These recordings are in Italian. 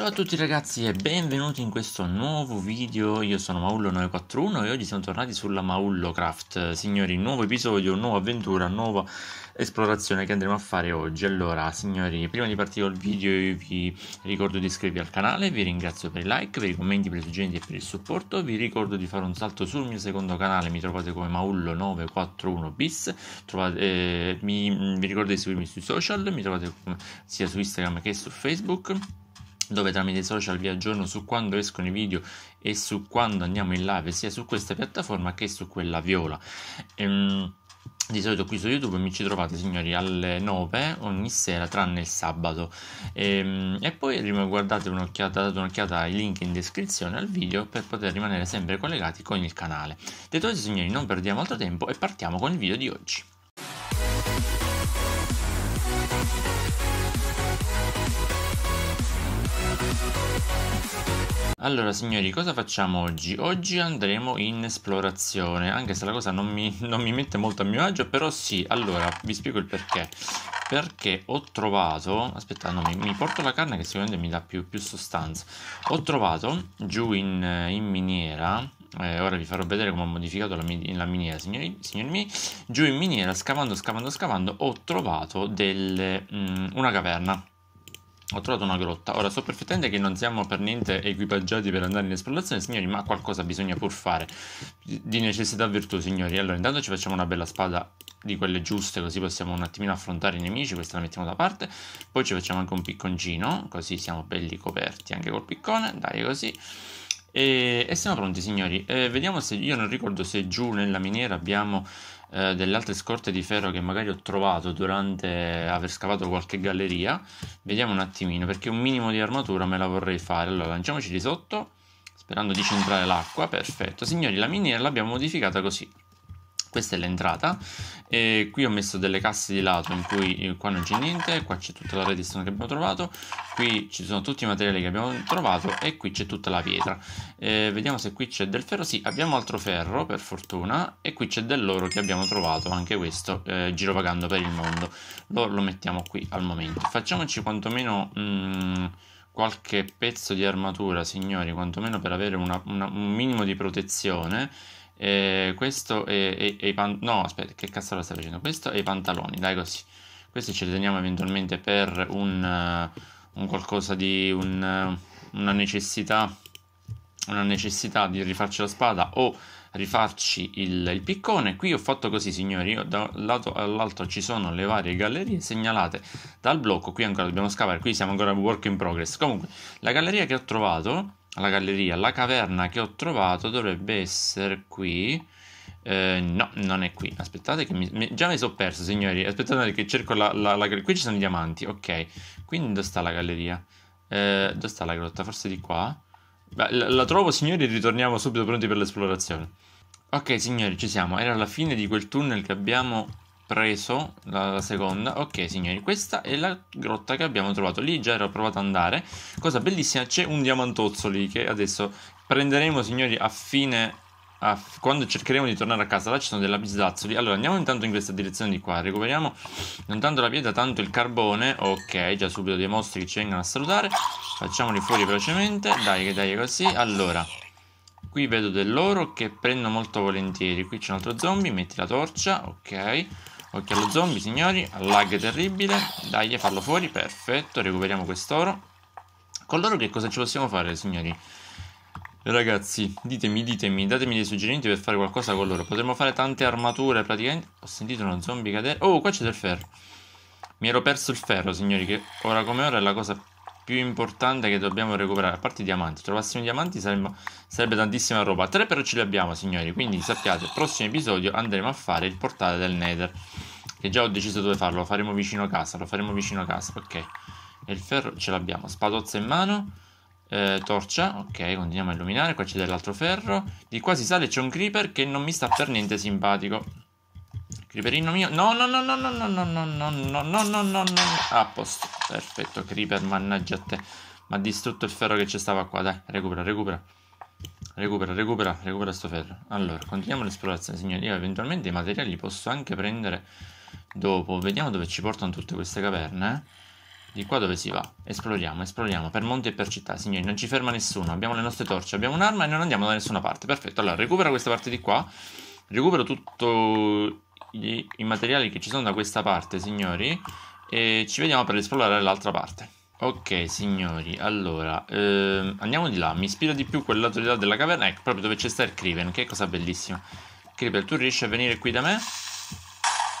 Ciao a tutti ragazzi e benvenuti in questo nuovo video, io sono Maullo941 e oggi siamo tornati sulla Maullocraft Signori, nuovo episodio, nuova avventura, nuova esplorazione che andremo a fare oggi Allora signori, prima di partire col video io vi ricordo di iscrivervi al canale, vi ringrazio per i like, per i commenti, per i suggerimenti e per il supporto Vi ricordo di fare un salto sul mio secondo canale, mi trovate come Maullo941bis trovate, eh, mi, Vi ricordo di seguirmi sui social, mi trovate sia su Instagram che su Facebook dove tramite i social vi aggiorno su quando escono i video e su quando andiamo in live sia su questa piattaforma che su quella viola. Ehm, di solito qui su YouTube mi ci trovate signori alle 9 ogni sera tranne il sabato e, ehm, e poi guardate un'occhiata, date un'occhiata ai link in descrizione al video per poter rimanere sempre collegati con il canale. Detto questo signori non perdiamo altro tempo e partiamo con il video di oggi. Allora signori, cosa facciamo oggi? Oggi andremo in esplorazione, anche se la cosa non mi, non mi mette molto a mio agio, però sì, allora vi spiego il perché. Perché ho trovato, aspetta, no, mi, mi porto la carne che sicuramente mi dà più, più sostanza. Ho trovato giù in, in miniera, eh, ora vi farò vedere come ho modificato la, la miniera, signori, signori miei. Giù in miniera, scavando, scavando, scavando, ho trovato delle, mh, mm, una caverna ho trovato una grotta. Ora, so perfettamente che non siamo per niente equipaggiati per andare in esplorazione, signori, ma qualcosa bisogna pur fare. Di necessità virtù, signori. Allora, intanto ci facciamo una bella spada di quelle giuste, così possiamo un attimino affrontare i nemici, questa la mettiamo da parte. Poi ci facciamo anche un picconcino, così siamo belli coperti anche col piccone, dai così. E, e siamo pronti, signori. Eh, vediamo se, io non ricordo se giù nella miniera abbiamo eh, delle altre scorte di ferro che magari ho trovato durante aver scavato qualche galleria. Vediamo un attimino, perché un minimo di armatura me la vorrei fare. Allora, lanciamoci di sotto, sperando di centrare l'acqua. Perfetto. Signori, la miniera l'abbiamo modificata così questa è l'entrata e qui ho messo delle casse di lato in cui eh, qua non c'è niente qua c'è tutta la redstone che abbiamo trovato qui ci sono tutti i materiali che abbiamo trovato e qui c'è tutta la pietra e vediamo se qui c'è del ferro sì abbiamo altro ferro per fortuna e qui c'è dell'oro che abbiamo trovato anche questo eh, girovagando per il mondo lo, lo, mettiamo qui al momento facciamoci quantomeno mh, mm, qualche pezzo di armatura signori quantomeno per avere una, una, un minimo di protezione eh, questo e, i pantaloni. No, aspetta, che cazzo lo stai facendo? Questo e i pantaloni, dai così. Questi ce li teniamo eventualmente per un, uh, un qualcosa di un, uh, una necessità. Una necessità di rifarci la spada o rifarci il, il, piccone. Qui ho fatto così, signori. Io da un lato all'altro ci sono le varie gallerie segnalate dal blocco. Qui ancora dobbiamo scavare. Qui siamo ancora work in progress. Comunque, la galleria che ho trovato alla galleria. La caverna che ho trovato dovrebbe essere qui. Eh, no, non è qui. Aspettate che mi, mi già mi sono perso, signori. Aspettate che cerco la, la, la Qui ci sono i diamanti, ok. Quindi dove sta la galleria? Eh, dove sta la grotta? Forse di qua? Beh, la, la trovo, signori, ritorniamo subito pronti per l'esplorazione. Ok, signori, ci siamo. Era la fine di quel tunnel che abbiamo preso la, seconda. Ok, signori, questa è la grotta che abbiamo trovato. Lì già ero provato ad andare. Cosa bellissima, c'è un diamantozzo lì che adesso prenderemo, signori, a fine... A, quando cercheremo di tornare a casa, là ci sono dei lapislazzoli. Allora, andiamo intanto in questa direzione di qua. Recuperiamo non tanto la pietra, tanto il carbone. Ok, già subito dei mostri che ci vengono a salutare. Facciamoli fuori velocemente. Dai, che dai, così. Allora... Qui vedo dell'oro che prendo molto volentieri. Qui c'è un altro zombie, metti la torcia, ok. Occhio allo zombie, signori. Lag terribile. Dai, fallo fuori. Perfetto, recuperiamo quest'oro. Con l'oro che cosa ci possiamo fare, signori? Ragazzi, ditemi, ditemi, datemi dei suggerimenti per fare qualcosa con loro. Potremmo fare tante armature, praticamente... Ho sentito uno zombie cadere. Oh, qua c'è del ferro. Mi ero perso il ferro, signori, che ora come ora è la cosa più importante che dobbiamo recuperare, a parte i diamanti. Trovassimo i diamanti saremmo, sarebbe tantissima roba. Tre però ce li abbiamo, signori, quindi sappiate, il prossimo episodio andremo a fare il portale del Nether. Che già ho deciso dove farlo, lo faremo vicino a casa, lo faremo vicino a casa, ok. E il ferro ce l'abbiamo, spadozza in mano, eh, torcia, ok, continuiamo a illuminare, qua c'è dell'altro ferro. Di qua si sale c'è un creeper che non mi sta per niente simpatico. Creeperino mio. No, no, no, no, no, no, no, no, no, no, no, no, no, no. A posto. Perfetto, Creeper, mannaggia a te. Ma ha distrutto il ferro che c'è stava qua. Dai, recupera, recupera. Recupera, recupera, recupera sto ferro. Allora, continuiamo l'esplorazione, signori. Io eventualmente i materiali li posso anche prendere dopo. Vediamo dove ci portano tutte queste caverne, eh. Di qua dove si va? Esploriamo, esploriamo, per monti e per città, signori, non ci ferma nessuno, abbiamo le nostre torce, abbiamo un'arma e non andiamo da nessuna parte, perfetto, allora recupera questa parte di qua, recupero tutto gli, i materiali che ci sono da questa parte, signori, e ci vediamo per esplorare l'altra parte. Ok signori, allora ehm, andiamo di là, mi ispira di più quell'autorità della caverna, ecco proprio dove c'è Star Criven, che cosa bellissima. Criven, tu riesci a venire qui da me?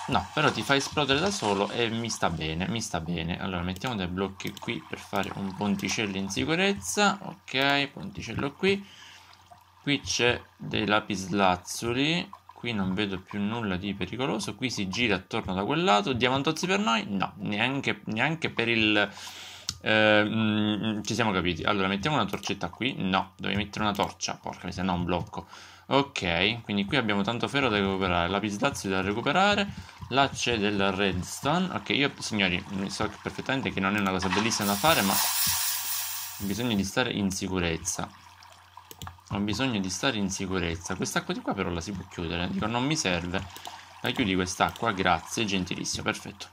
No, però ti fa esplodere da solo e mi sta bene, mi sta bene. Allora mettiamo dei blocchi qui per fare un ponticello in sicurezza, ok, ponticello qui. Qui c'è dei lapislazzuli, Qui non vedo più nulla di pericoloso. Qui si gira attorno da quel lato. Diamantozzi per noi? No, neanche, neanche per il... Eh, mh, mm, ci siamo capiti. Allora, mettiamo una torcetta qui. No, devi mettere una torcia. Porca miseria, no, un blocco. Ok, quindi qui abbiamo tanto ferro da recuperare. Lapislazio da recuperare. Là c'è del redstone. Ok, io, signori, so perfettamente che non è una cosa bellissima da fare, ma... Bisogna di stare in sicurezza ho bisogno di stare in sicurezza quest'acqua di qua però la si può chiudere dico non mi serve la chiudi quest'acqua grazie gentilissimo perfetto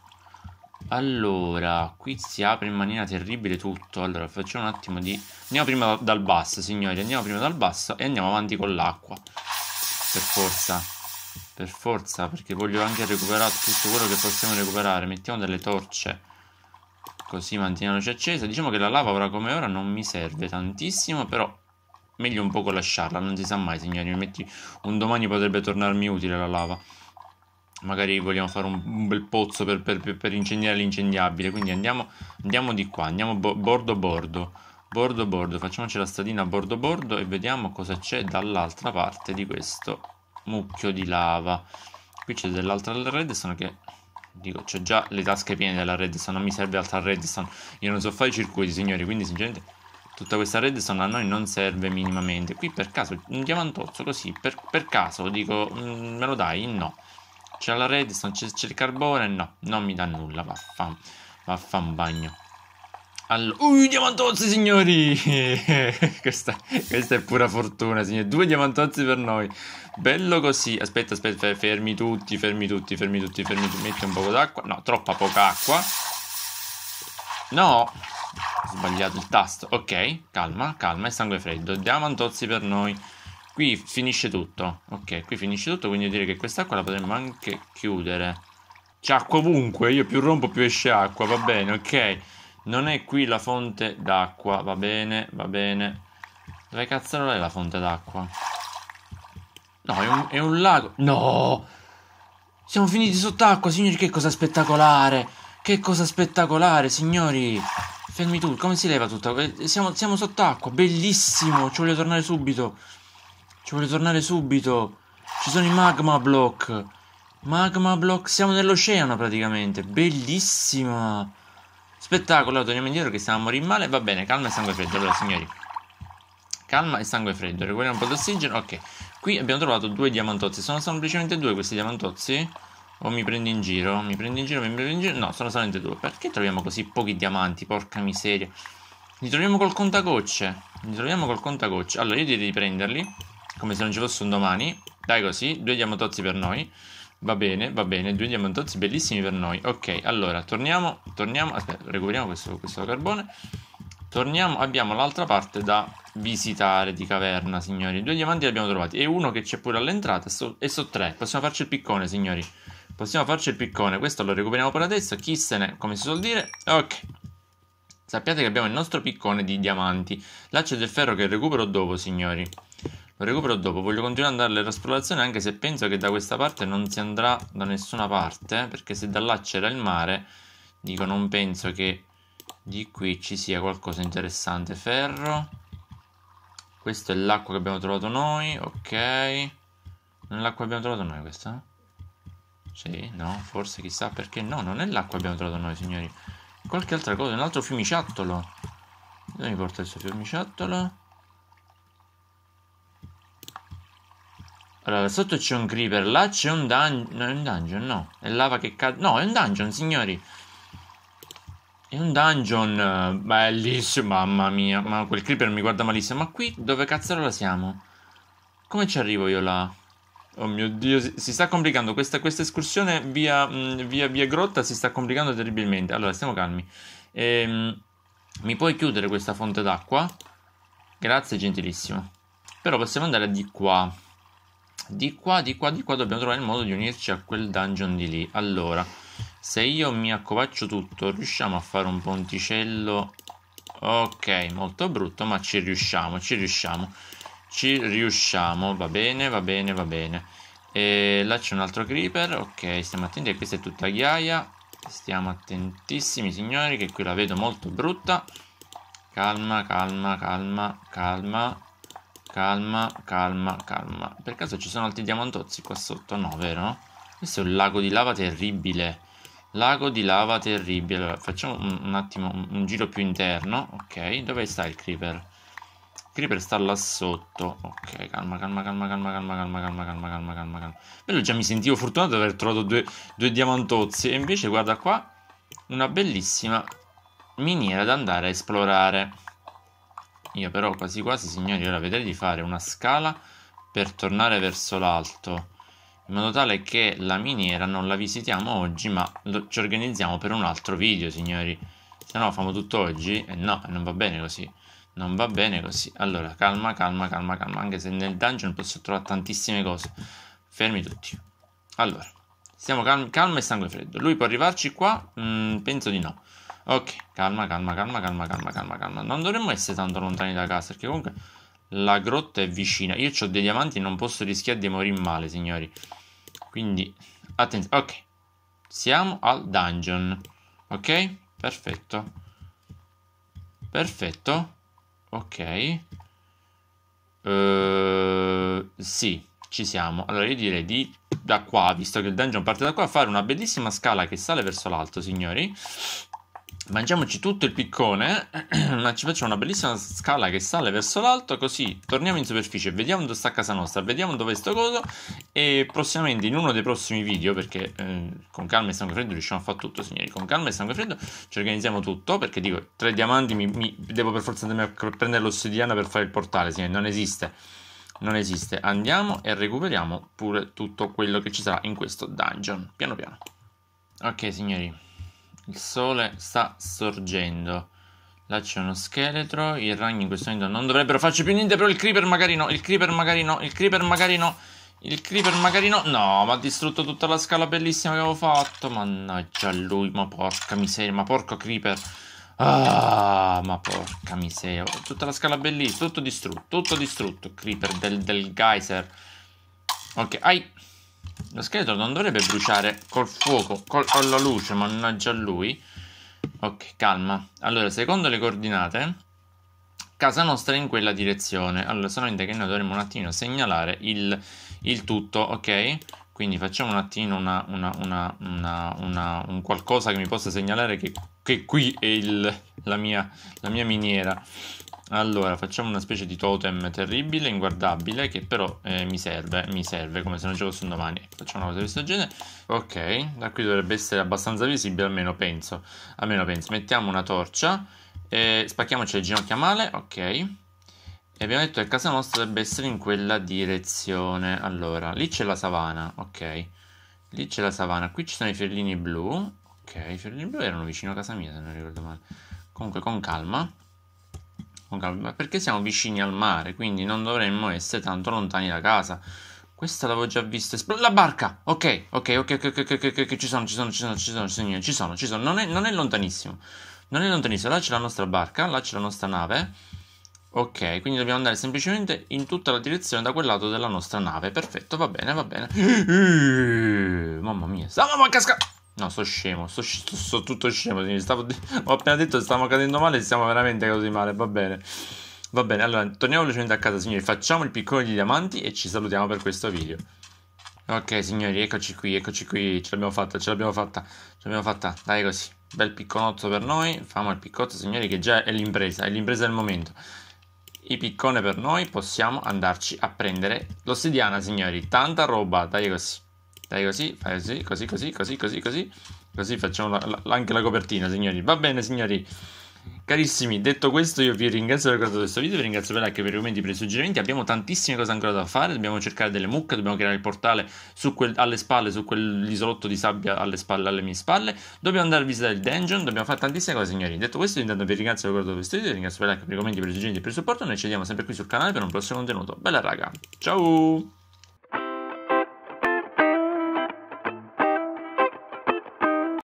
allora qui si apre in maniera terribile tutto allora facciamo un attimo di andiamo prima dal basso signori andiamo prima dal basso e andiamo avanti con l'acqua per forza per forza perché voglio anche recuperare tutto quello che possiamo recuperare mettiamo delle torce così manteniamoci accesa diciamo che la lava ora come ora non mi serve tantissimo però Meglio un poco lasciarla, non si sa mai, signori. Metti... Un domani potrebbe tornarmi utile la lava. Magari vogliamo fare un, un bel pozzo per, per, per incendiare l'incendiabile. Quindi andiamo, andiamo, di qua, andiamo bo bordo bordo. Bordo bordo, facciamoci la stradina bordo bordo e vediamo cosa c'è dall'altra parte di questo mucchio di lava. Qui c'è dell'altra redstone che dico, c'ho già le tasche piene della redstone, non mi serve altra redstone. Io non so fare i circuiti, signori, quindi sinceramente tutta questa redstone a noi non serve minimamente. Qui per caso un diamantozzo così, per, per caso dico mm, me lo dai? No. C'è la redstone, c'è, c'è il carbone? No, non mi dà nulla, vaffan, vaffan bagno. Allora, ui, diamantozzi, signori! questa, questa, è pura fortuna, signori. Due diamantozzi per noi. Bello così. Aspetta, aspetta, fermi tutti, fermi tutti, fermi tutti, fermi tutti. Metti un po' d'acqua. No, troppa poca acqua. No, sbagliato il tasto. Ok, calma, calma, è sangue freddo. Diamantozzi per noi. Qui finisce tutto. Ok, qui finisce tutto, quindi direi che quest'acqua la potremmo anche chiudere. C'è acqua ovunque, io più rompo più esce acqua, va bene, ok. Non è qui la fonte d'acqua, va bene, va bene. Dove cazzo è la fonte d'acqua? No, è un, è un lago. No! Siamo finiti sott'acqua, signori, che cosa spettacolare! Che cosa spettacolare, signori! Fermi tu, come si leva tutta? Eh, siamo, siamo sott'acqua, bellissimo, ci voglio tornare subito. Ci voglio tornare subito. Ci sono i magma block. Magma block, siamo nell'oceano praticamente, bellissima. Spettacolo, torniamo indietro che stiamo a morire male, va bene, calma e sangue freddo, allora signori. Calma e sangue freddo, recuperiamo un po' d'ossigeno, ok. Qui abbiamo trovato due diamantozzi, sono semplicemente due questi diamantozzi? O mi prendi in giro? Mi prendi in giro? Mi prendi in giro? No, sono solamente due. Perché troviamo così pochi diamanti? Porca miseria. Li troviamo col contagocce. Li troviamo col contagocce. Allora, io direi di prenderli. Come se non ci fosse un domani. Dai così, due diamantozzi per noi. Va bene, va bene, due diamantozzi bellissimi per noi. Ok, allora, torniamo, torniamo. Aspetta, recuperiamo questo, questo carbone. Torniamo, abbiamo l'altra parte da visitare di caverna, signori. Due diamanti li abbiamo trovati. E uno che c'è pure all'entrata. E so, e so tre. Possiamo farci il piccone, signori. Possiamo farci il piccone. Questo lo recuperiamo per adesso. ne... come si suol dire. Ok. Sappiate che abbiamo il nostro piccone di diamanti. Laccio del ferro che recupero dopo, signori. Lo recupero dopo. Voglio continuare ad andare all'esplorazione anche se penso che da questa parte non si andrà da nessuna parte. Perché se da là c'era il mare, dico non penso che di qui ci sia qualcosa interessante. Ferro. Questo è l'acqua che abbiamo trovato noi. Ok. Non è l'acqua che abbiamo trovato noi questa? Sì, no, forse chissà perché no, non è l'acqua che abbiamo trovato noi, signori. Qualche altra cosa, un altro fiumiciattolo. Dove mi porta questo fiumiciattolo? Allora, sotto c'è un creeper, là c'è un dungeon, no, è un dungeon, no. È lava che cade, no, è un dungeon, signori. È un dungeon eh, bellissimo, mamma mia, ma quel creeper mi guarda malissimo. Ma qui dove cazzo cazzarola siamo? Come ci arrivo io là? Oh mio Dio, si sta complicando questa, questa escursione via, via, via, grotta, si sta complicando terribilmente. Allora, stiamo calmi. Ehm, mi puoi chiudere questa fonte d'acqua? Grazie, gentilissimo. Però possiamo andare di qua. Di qua, di qua, di qua dobbiamo trovare il modo di unirci a quel dungeon di lì. Allora, se io mi accovaccio tutto, riusciamo a fare un ponticello... Ok, molto brutto, ma ci riusciamo, ci riusciamo ci riusciamo va bene va bene va bene e là c'è un altro creeper ok stiamo attenti questa è tutta ghiaia stiamo attentissimi signori che qui la vedo molto brutta calma calma calma calma calma calma calma per caso ci sono altri diamantozzi qua sotto no vero? questo è un lago di lava terribile lago di lava terribile allora, facciamo un, un attimo un, un giro più interno ok dove sta il creeper? Creeper sta là sotto. Ok, calma, calma, calma, calma, calma, calma, calma, calma, calma, calma, calma. Bello, già mi sentivo fortunato di aver trovato due, due diamantozzi. E invece, guarda qua, una bellissima miniera da andare a esplorare. Io però quasi quasi, signori, ora vedrei di fare una scala per tornare verso l'alto. In modo tale che la miniera non la visitiamo oggi, ma lo, ci organizziamo per un altro video, signori. Se no, famo tutto oggi. eh no, non va bene così. Non va bene così. Allora, calma, calma, calma, calma. Anche se nel dungeon posso trovare tantissime cose. Fermi tutti. Allora, stiamo cal- calma e sangue freddo. Lui può arrivarci qua? Mm, penso di no. Ok, calma, calma, calma, calma, calma, calma, calma. Non dovremmo essere tanto lontani da casa, perché comunque la grotta è vicina. Io ho dei diamanti, non posso rischiare di morire male, signori. Quindi, attenzione. Ok, siamo al dungeon. Ok, perfetto. Perfetto ok. Uh, sì, ci siamo. Allora io direi di da qua, visto che il dungeon parte da qua, fare una bellissima scala che sale verso l'alto, signori mangiamoci tutto il piccone, ma ci facciamo una bellissima scala che sale verso l'alto, così torniamo in superficie, vediamo dove sta casa nostra, vediamo dove è sto coso e prossimamente in uno dei prossimi video, perché eh, con calma e sangue freddo riusciamo a fare tutto, signori, con calma e sangue freddo ci organizziamo tutto, perché dico, tre diamanti mi, mi devo per forza andare a prendere l'ossidiana per fare il portale, signori, non esiste. Non esiste, andiamo e recuperiamo pure tutto quello che ci sarà in questo dungeon, piano piano. Ok signori, il sole sta sorgendo. Là c'è uno scheletro. I ragni in questo momento non dovrebbero farci più niente. Però il creeper magari no. Il creeper magari no. Il creeper magari no. Il creeper magari no. No, ma ha distrutto tutta la scala bellissima che avevo fatto. Mannaggia lui. Ma porca miseria. Ma porco creeper. Ah, ma porca miseria. Tutta la scala bellissima. Tutto distrutto. Tutto distrutto. Creeper del, del geyser. Ok, ai. Lo scheletro non dovrebbe bruciare col fuoco, col, con la luce, mannaggia lui. Ok, calma. Allora, secondo le coordinate, casa nostra è in quella direzione. Allora, solamente che noi dovremmo un attimo segnalare il, il tutto, ok? Quindi facciamo un attimo una, una, una, un qualcosa che mi possa segnalare che, che qui è il, la, mia, la mia miniera. Allora, facciamo una specie di totem terribile, inguardabile, che però eh, mi serve, mi serve, come se non ce fosse un domani. Facciamo una cosa di questo genere. Ok, da qui dovrebbe essere abbastanza visibile, almeno penso. Almeno penso. Mettiamo una torcia, e spacchiamoci le ginocchia male, ok. E abbiamo detto che casa nostra dovrebbe essere in quella direzione. Allora, lì c'è la savana, ok. Lì c'è la savana, qui ci sono i fiorellini blu. Ok, i fiorellini blu erano vicino a casa mia, se non ricordo male. Comunque, con calma ma perché siamo vicini al mare, quindi non dovremmo essere tanto lontani da casa. Questa l'avevo già vista. la barca! Ok, ok, ok, ok, ok, ci sono, ci sono, ci sono, ci sono, ci sono, ci sono, Non è, non è lontanissimo. Non è lontanissimo. Là c'è la nostra barca, là c'è la nostra nave. Ok, quindi dobbiamo andare semplicemente in tutta la direzione da quel lato della nostra nave. Perfetto, va bene, va bene. Mamma mia. Stavamo a cascare! No, sto scemo, sto, sto, sto tutto scemo. Stavo, ho appena detto che stiamo cadendo male e stiamo veramente così male. Va bene. Va bene, allora torniamo velocemente a casa, signori. Facciamo il piccone di diamanti e ci salutiamo per questo video. Ok, signori, eccoci qui, eccoci qui. Ce l'abbiamo fatta, ce l'abbiamo fatta, ce l'abbiamo fatta. Dai così. Bel picconotto per noi. Famo il piccotto, signori, che già è l'impresa, è l'impresa del momento. I piccone per noi, possiamo andarci a prendere l'ossidiana, signori. Tanta roba, dai così. Dai così, fai così, così, così, così, così, così. Così facciamo la, la, anche la copertina, signori. Va bene, signori. Carissimi, detto questo, io vi ringrazio per aver guardato questo video, vi ringrazio per like, per i commenti, per i suggerimenti. Abbiamo tantissime cose ancora da fare. Dobbiamo cercare delle mucche, dobbiamo creare il portale quel, alle spalle, su quell'isolotto di sabbia alle spalle, alle mie spalle. Dobbiamo andare a visitare il dungeon, dobbiamo fare tantissime cose, signori. Detto questo, intanto vi ringrazio per aver guardato questo video, vi ringrazio per like, per i commenti, per i suggerimenti e per il supporto. Noi ci vediamo sempre qui sul canale per un prossimo contenuto. Bella raga, ciao!